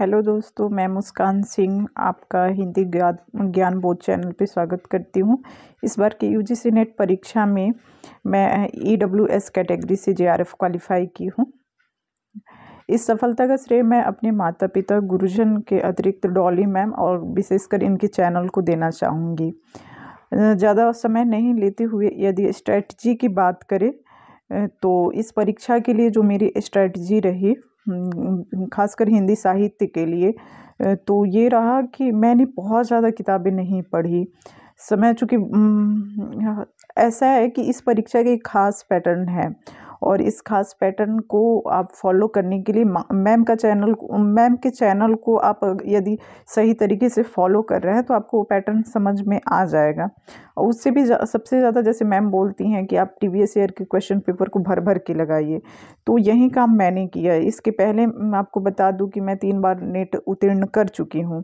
hello दोस्तों मैं मुस्कान सिंह आपका हिंदी ज्ञान ज्ञान बोध चैनल पर स्वागत करती हूँ इस बार के यूजीसी नेट परीक्षा में मैं ईडब्ल्यूएस e कैटेगरी से जेआरएफ क्वालिफाई की हूँ इस सफलता का श्रेय मैं अपने माता पिता गुरुजन के अतिरिक्त डॉली मैम और विशेषकर इनके चैनल को देना चाहूँगी ज़्यादा समय नहीं लेते हुए यदि स्ट्रैटी की बात करें तो इस परीक्षा के लिए जो मेरी स्ट्रैटी रही हम्म, हम्म, खासकर हिंदी साहित्य के लिए तो ये रहा कि मैंने बहुत ज़्यादा किताबें नहीं पढ़ी समय चूँकि हम्म, ऐसा है कि इस परीक्षा के एक खास पैटर्न है और इस खास पैटर्न को आप फॉलो करने के लिए मैम का चैनल मैम के चैनल को आप यदि सही तरीके से फॉलो कर रहे हैं तो आपको वो पैटर्न समझ में आ जाएगा और उससे भी जा, सबसे ज़्यादा जैसे मैम बोलती हैं कि आप टी वी एस के क्वेश्चन पेपर को भर भर के लगाइए तो यही काम मैंने किया है इसके पहले मैं आपको बता दूँ कि मैं तीन बार नेट उत्तीर्ण कर चुकी हूँ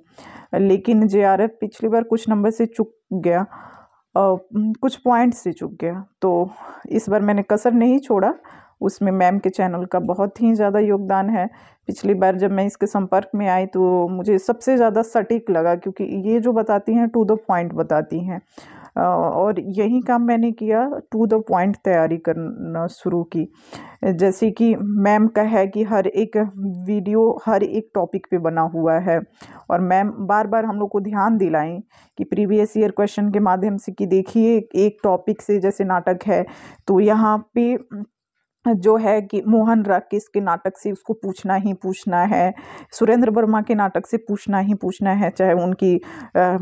लेकिन जे पिछली बार कुछ नंबर से चुक गया कुछ पॉइंट से चुक गया तो इस बार मैंने कसर नहीं छोड़ा उसमें मैम के चैनल का बहुत ही ज़्यादा योगदान है पिछली बार जब मैं इसके संपर्क में आई तो मुझे सबसे ज़्यादा सटीक लगा क्योंकि ये जो बताती हैं टू द पॉइंट बताती हैं और यही काम मैंने किया टू द पॉइंट तैयारी करना शुरू की जैसे कि मैम का है कि हर एक वीडियो हर एक टॉपिक पे बना हुआ है और मैम बार बार हम लोग को ध्यान दिलाएं कि प्रीवियस ईयर क्वेश्चन के माध्यम से कि देखिए एक टॉपिक से जैसे नाटक है तो यहाँ पे जो है कि मोहन राग के नाटक से उसको पूछना ही पूछना है सुरेंद्र वर्मा के नाटक से पूछना ही पूछना है चाहे उनकी आ,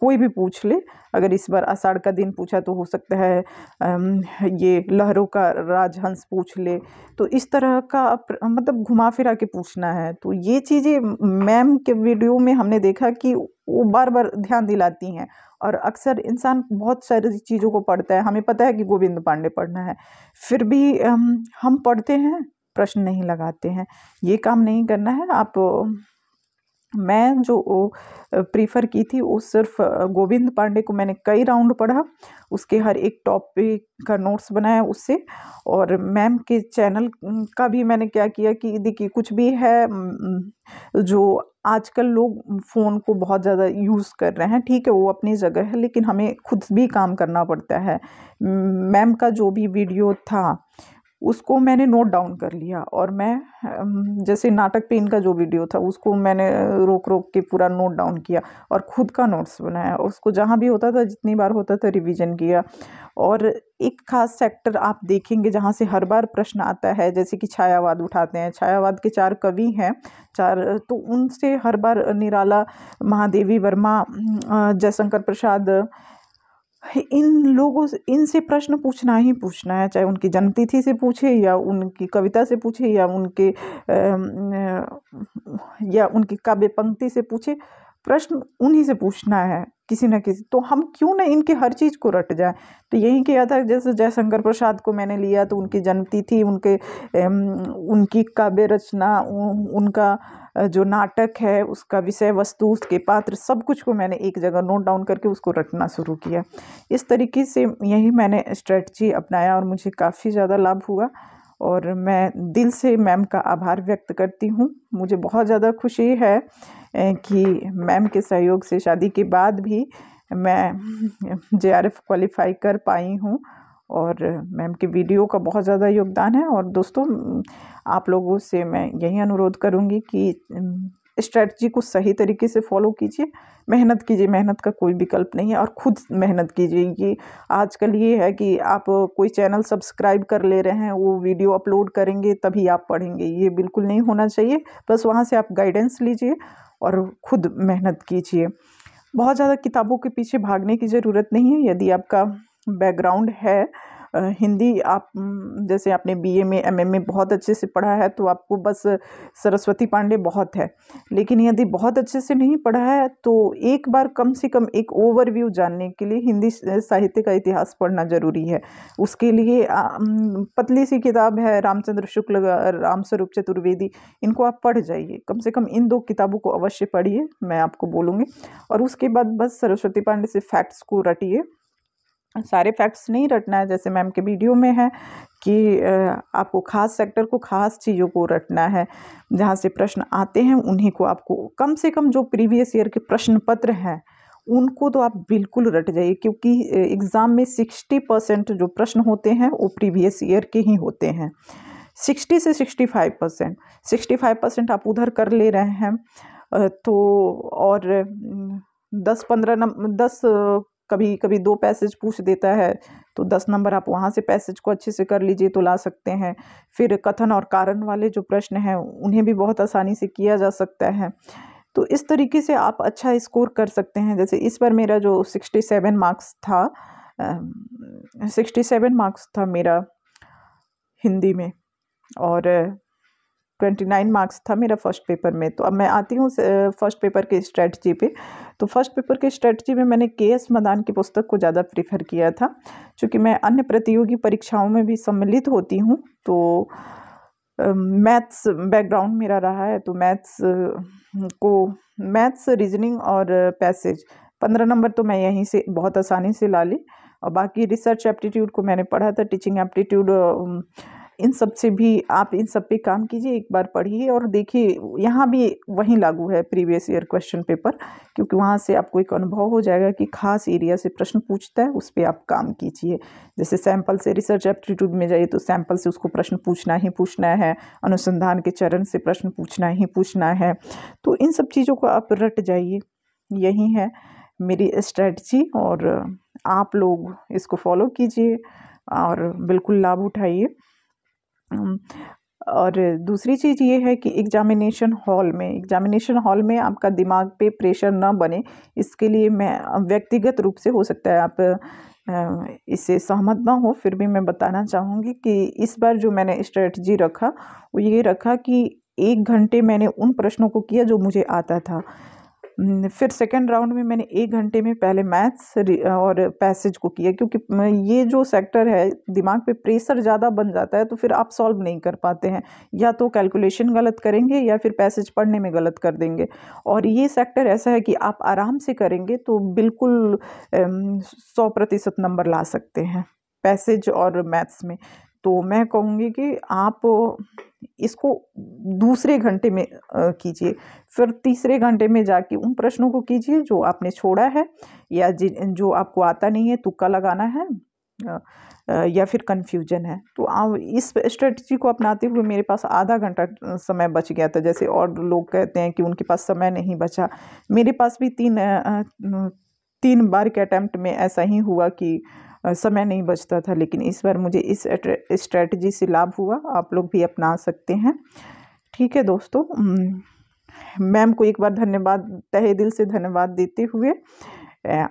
कोई भी पूछ ले अगर इस बार आषाढ़ का दिन पूछा तो हो सकता है आ, ये लहरों का राजहंस पूछ ले तो इस तरह का मतलब घुमा फिरा के पूछना है तो ये चीज़ें मैम के वीडियो में हमने देखा कि वो बार बार ध्यान दिलाती हैं और अक्सर इंसान बहुत सारी चीज़ों को पढ़ता है हमें पता है कि गोविंद पांडे पढ़ना है फिर भी हम पढ़ते हैं प्रश्न नहीं लगाते हैं ये काम नहीं करना है आप मैं जो प्रीफर की थी वो सिर्फ गोविंद पांडे को मैंने कई राउंड पढ़ा उसके हर एक टॉपिक का नोट्स बनाया उससे और मैम के चैनल का भी मैंने क्या किया कि देखिए कुछ भी है जो आजकल लोग फ़ोन को बहुत ज़्यादा यूज़ कर रहे हैं ठीक है वो अपनी जगह है लेकिन हमें खुद भी काम करना पड़ता है मैम का जो भी वीडियो था उसको मैंने नोट डाउन कर लिया और मैं जैसे नाटक पे इनका जो वीडियो था उसको मैंने रोक रोक के पूरा नोट डाउन किया और ख़ुद का नोट्स बनाया उसको जहाँ भी होता था जितनी बार होता था रिवीजन किया और एक खास सेक्टर आप देखेंगे जहाँ से हर बार प्रश्न आता है जैसे कि छायावाद उठाते हैं छायावाद के चार कवि हैं चार तो उनसे हर बार निराला महादेवी वर्मा जयशंकर प्रसाद इन लोगों से इनसे प्रश्न पूछना ही पूछना है चाहे उनकी जन्मतिथि से पूछे या उनकी कविता से पूछे या उनके या उनकी काव्य पंक्ति से पूछे प्रश्न उन्हीं से पूछना है किसी न किसी तो हम क्यों ना इनके हर चीज़ को रट जाए तो यही किया था जैसे जयशंकर प्रसाद को मैंने लिया तो उनकी जन्मतिथि उनके उनकी काव्य रचना उनका जो नाटक है उसका विषय वस्तु उसके पात्र सब कुछ को मैंने एक जगह नोट डाउन करके उसको रटना शुरू किया इस तरीके से यही मैंने स्ट्रेटजी अपनाया और मुझे काफ़ी ज़्यादा लाभ हुआ और मैं दिल से मैम का आभार व्यक्त करती हूँ मुझे बहुत ज़्यादा खुशी है कि मैम के सहयोग से शादी के बाद भी मैं जे आर एफ क्वालिफाई कर पाई हूँ और मैम के वीडियो का बहुत ज़्यादा योगदान है और दोस्तों आप लोगों से मैं यही अनुरोध करूँगी कि स्ट्रैटी को सही तरीके से फॉलो कीजिए मेहनत कीजिए मेहनत का कोई विकल्प नहीं है और खुद मेहनत कीजिए ये आजकल ये है कि आप कोई चैनल सब्सक्राइब कर ले रहे हैं वो वीडियो अपलोड करेंगे तभी आप पढ़ेंगे ये बिल्कुल नहीं होना चाहिए बस वहाँ से आप गाइडेंस लीजिए और खुद मेहनत कीजिए बहुत ज़्यादा किताबों के पीछे भागने की ज़रूरत नहीं है यदि आपका बैकग्राउंड है हिंदी आप जैसे आपने बीए में एमए में बहुत अच्छे से पढ़ा है तो आपको बस सरस्वती पांडे बहुत है लेकिन यदि बहुत अच्छे से नहीं पढ़ा है तो एक बार कम से कम एक ओवरव्यू जानने के लिए हिंदी साहित्य का इतिहास पढ़ना ज़रूरी है उसके लिए पतली सी किताब है रामचंद्र शुक्ल रामस्वरूप चतुर्वेदी इनको आप पढ़ जाइए कम से कम इन दो किताबों को अवश्य पढ़िए मैं आपको बोलूँगी और उसके बाद बस सरस्वती पांडे से फैक्ट्स को रटिए सारे फैक्ट्स नहीं रटना है जैसे मैम के वीडियो में है कि आपको खास सेक्टर को खास चीज़ों को रटना है जहाँ से प्रश्न आते हैं उन्हीं को आपको कम से कम जो प्रीवियस ईयर के प्रश्न पत्र हैं उनको तो आप बिल्कुल रट जाइए क्योंकि एग्ज़ाम में सिक्सटी परसेंट जो प्रश्न होते हैं वो प्रीवियस ईयर के ही होते हैं सिक्सटी से sixty five percent sixty five percent आप उधर कर ले रहे हैं तो और दस पंद्रह नंबर दस कभी कभी दो पैसेज पूछ देता है तो दस नंबर आप वहाँ से पैसेज को अच्छे से कर लीजिए तो ला सकते हैं फिर कथन और कारण वाले जो प्रश्न हैं उन्हें भी बहुत आसानी से किया जा सकता है तो इस तरीके से आप अच्छा स्कोर कर सकते हैं जैसे इस बार मेरा जो सिक्सटी सेवन मार्क्स था सिक्सटी सेवन मार्क्स था मेरा हिंदी में और ट्वेंटी नाइन मार्क्स था मेरा फर्स्ट पेपर में तो अब मैं आती हूँ फर्स्ट पेपर के स्ट्रेटजी पे तो फर्स्ट पेपर के स्ट्रेटजी में मैंने के एस मदान की पुस्तक को ज़्यादा प्रीफर किया था क्योंकि मैं अन्य प्रतियोगी परीक्षाओं में भी सम्मिलित होती हूँ तो मैथ्स बैकग्राउंड मेरा रहा है तो मैथ्स को मैथ्स रीजनिंग और पैसेज पंद्रह नंबर तो मैं यहीं से बहुत आसानी से ला ली और बाकी रिसर्च एप्टीट्यूड को मैंने पढ़ा था टीचिंग एप्टीट्यूड इन सब से भी आप इन सब पे काम कीजिए एक बार पढ़िए और देखिए यहाँ भी वहीं लागू है प्रीवियस ईयर क्वेश्चन पेपर क्योंकि वहाँ से आपको एक अनुभव हो जाएगा कि खास एरिया से प्रश्न पूछता है उस पर आप काम कीजिए जैसे सैंपल से रिसर्च एप्टीट्यूड में जाइए तो सैंपल से उसको प्रश्न पूछना ही पूछना है अनुसंधान के चरण से प्रश्न पूछना ही पूछना है तो इन सब चीज़ों को आप रट जाइए यही है मेरी स्ट्रैटी और आप लोग इसको फॉलो कीजिए और बिल्कुल लाभ उठाइए और दूसरी चीज़ ये है कि एग्जामिनेशन हॉल में एग्जामिनेशन हॉल में आपका दिमाग पे प्रेशर ना बने इसके लिए मैं व्यक्तिगत रूप से हो सकता है आप इससे सहमत ना हो फिर भी मैं बताना चाहूँगी कि इस बार जो मैंने स्ट्रेटजी रखा वो ये रखा कि एक घंटे मैंने उन प्रश्नों को किया जो मुझे आता था फिर सेकेंड राउंड में मैंने एक घंटे में पहले मैथ्स और पैसेज को किया क्योंकि ये जो सेक्टर है दिमाग पे प्रेशर ज़्यादा बन जाता है तो फिर आप सॉल्व नहीं कर पाते हैं या तो कैलकुलेशन गलत करेंगे या फिर पैसेज पढ़ने में गलत कर देंगे और ये सेक्टर ऐसा है कि आप आराम से करेंगे तो बिल्कुल सौ प्रतिशत नंबर ला सकते हैं पैसेज और मैथ्स में तो मैं कहूँगी कि आप इसको दूसरे घंटे में कीजिए फिर तीसरे घंटे में जाके उन प्रश्नों को कीजिए जो आपने छोड़ा है या जो आपको आता नहीं है तुक्का लगाना है या फिर कन्फ्यूजन है तो आप इस स्ट्रेटजी को अपनाते हुए मेरे पास आधा घंटा समय बच गया था जैसे और लोग कहते हैं कि उनके पास समय नहीं बचा मेरे पास भी तीन तीन बार के अटैम्प्ट में ऐसा ही हुआ कि समय नहीं बचता था लेकिन इस बार मुझे इस स्ट्रेटजी से लाभ हुआ आप लोग भी अपना सकते हैं ठीक है दोस्तों मैम को एक बार धन्यवाद तहे दिल से धन्यवाद देते हुए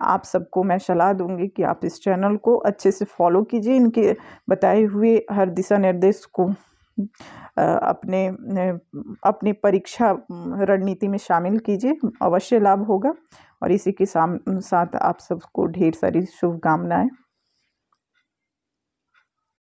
आप सबको मैं सलाह दूंगी कि आप इस चैनल को अच्छे से फॉलो कीजिए इनके बताए हुए हर दिशा निर्देश को अपने अपने परीक्षा रणनीति में शामिल कीजिए अवश्य लाभ होगा और इसी के साथ आप सबको ढेर सारी शुभकामनाएं